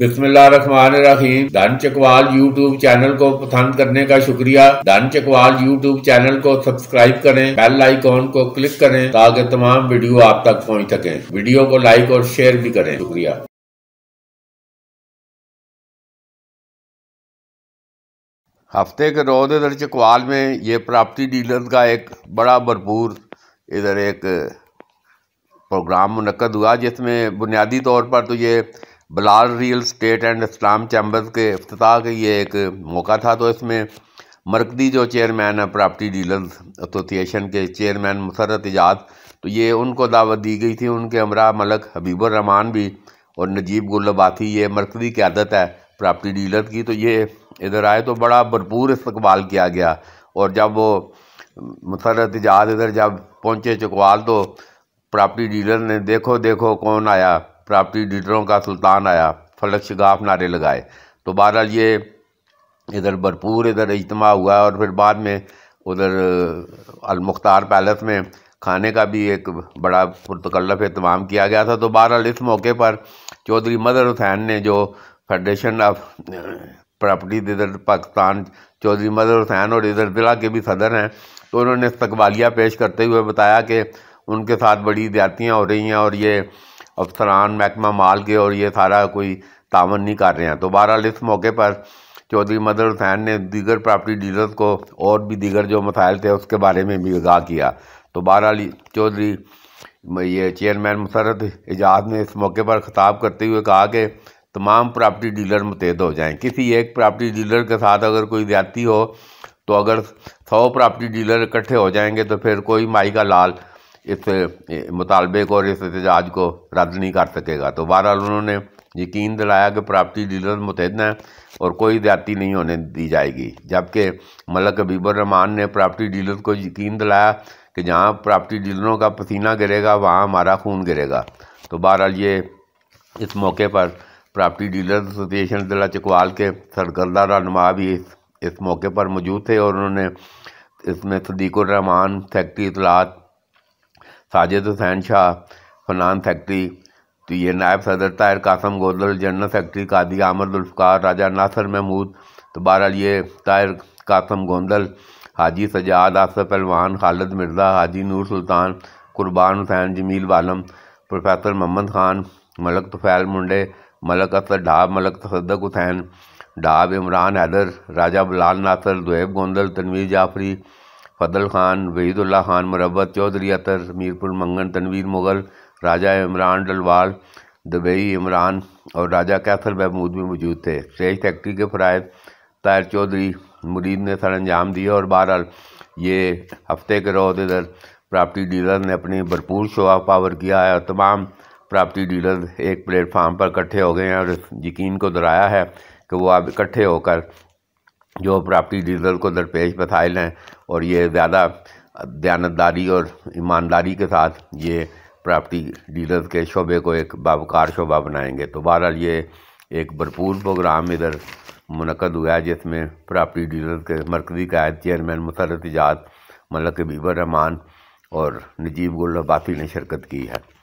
बिस्मिल्लाम धन Chakwal YouTube channel को पसंद करने का शुक्रिया धन चकवाल यूट्यूब चैनल को सब्सक्राइब करें बेल आइकॉन को क्लिक करें ताकि तमाम वीडियो आप तक पहुंच सके वीडियो को लाइक और शेयर भी करें शुक्रिया हफ्ते के रोज इधर चकवाल में ये प्रॉपर्टी डीलर का एक बड़ा भरपूर इधर एक प्रोग्राम मुनद हुआ जिसमें बुनियादी तौर पर तो ये Balal real estate and Islam chambers के अफ्ताह के ये एक मौका था तो इसमें मरकदी जो चेयरमैन है प्रॉपर्टी डीलर्स एसोसिएशन के चेयरमैन मुसरत एजाज तो ये उनको दावत दी गई थी उनके अमरा मलक हबीबुर रहमान भी और नजीब गुल्लबाथी ये मरकजी क्यादत है प्रॉपर्टी डीलर की तो ये इधर आए तो बड़ा भरपूर इस्तबाल किया गया और जब वो मुसरत एजाज इधर जब पहुँचे चकवाल तो प्रॉपर्टी डीलर ने देखो देखो कौन आया प्रॉपर्टी डीलरों का सुल्तान आया फलक शगाफ नारे लगाए तो बहरहाल ये इधर भरपूर इधर इजतमा हुआ और फिर बाद में उधर अलमुख्तार पैलेस में खाने का भी एक बड़ा पुरतकल्लफ अहतमाम किया गया था तो बहरहाल इस मौके पर चौधरी मदर हुसैन ने जो फेडरेशन ऑफ प्रॉपर्टी इधर पाकिस्तान चौधरी मदर हुसैन और इधर ज़िला के भी सदर हैं तो उन्होंने इस्तबालिया पेश करते हुए बताया कि उनके साथ बड़ी ज्यादतियाँ हो रही हैं और ये अफसरान महकमा माल के और ये सारा कोई तावन नहीं कर रहे हैं तो बहरहाल इस मौके पर चौधरी मदर हुसैन ने दीगर प्रॉपर्टी डीलर्स को और भी दीगर जो मसाइल थे उसके बारे में भी आगाह किया तो बहरहाल चौधरी ये चेयरमैन मुसरत एजाज ने इस मौके पर खिताब करते हुए कहा कि तमाम प्रॉपर्टी डीलर मुतहद हो जाएँ किसी एक प्रॉपर्टी डीलर के साथ अगर कोई ज़्यादती हो तो अगर सौ प्रॉपर्टी डीलर इकट्ठे हो जाएंगे तो फिर कोई माई का लाल इस मुतालबे को और इस एहतजाज को रद्द नहीं कर सकेगा तो बहरहाल उन्होंने यकीन दिलाया कि प्रॉपर्टी डीलर मुतहद हैं और कोई ज्यादा नहीं होने दी जाएगी जबकि मलक हबीबर रहमान ने प्रॉपर्टी डीलर को यकीन दिलाया कि जहाँ प्रॉपर्टी डीलरों का पसीना गिरेगा वहाँ हमारा खून गिरेगा तो बहरहाल ये इस मौके पर प्रॉपर्टी डीलर एसोसिएशन ज़िला चकवाल के सरगर्दा रहनुमा भी इस इस मौके पर मौजूद थे और उन्होंने इसमें सदीकुर रहमान फैक्ट्री इतलात साजिद हुसैन शाह फनान फैक्ट्री तो ये नायब सदर ताहिर कासम गोदल जन्नत फैक्ट्री कादी आमद उल्फ़ार राजा नासर महमूद तो बहरहाल ये तायर कासम गोंदल हाजी सजाद आसफ़ पहलवान खालिद मिर्ज़ा हाजी नूर सुल्तान कुर्बान हुसैन जमील बालम प्रोफेसर मोहम्मद खान मलक तुफैल मुंडे मलक असर ढाब मलक तसदक हुसैन ढाब इमरान हैदर राजा बिलाल नासर दुएब गोंदल तनवीर जाफरी फ़दल ख़ान वहीदुल्ला ख़ान मुरबत चौधरी अतर मीरपुर मंगन तनवीर मुग़ल राजा इमरान डलवाल दुबई इमरान और राजा कैसर महमूद भी मौजूद थे स्टेज फैक्ट्री के फ़रायद तायर चौधरी मुरीद ने सर अंजाम दिया और बहरहाल ये हफ्ते के रोज़ इधर प्रॉपर्टी डीलर ने अपनी भरपूर शो ऑफ पावर किया है और तमाम प्रॉपर्टी डीलर एक प्लेटफार्म पर इकट्ठे हो गए हैं और यकीन को दोहराया है कि वो अब इकट्ठे होकर जो प्रॉपर्टी डीलर को दरपेश बताए लें और ये ज़्यादा दयानतदारी और ईमानदारी के साथ ये प्रॉपर्टी डीलर्स के शोबे को एक बाबकार शोबा बनाएंगे तो बहरहाल ये एक भरपूर प्रोग्राम इधर मुनद हुआ है जिसमें प्रॉपर्टी डीलर्स के मरकज़ी कायद चेयरमैन मुसरत इजाज मलक बीबर रहमान और नजीब गुल ने शिरकत की है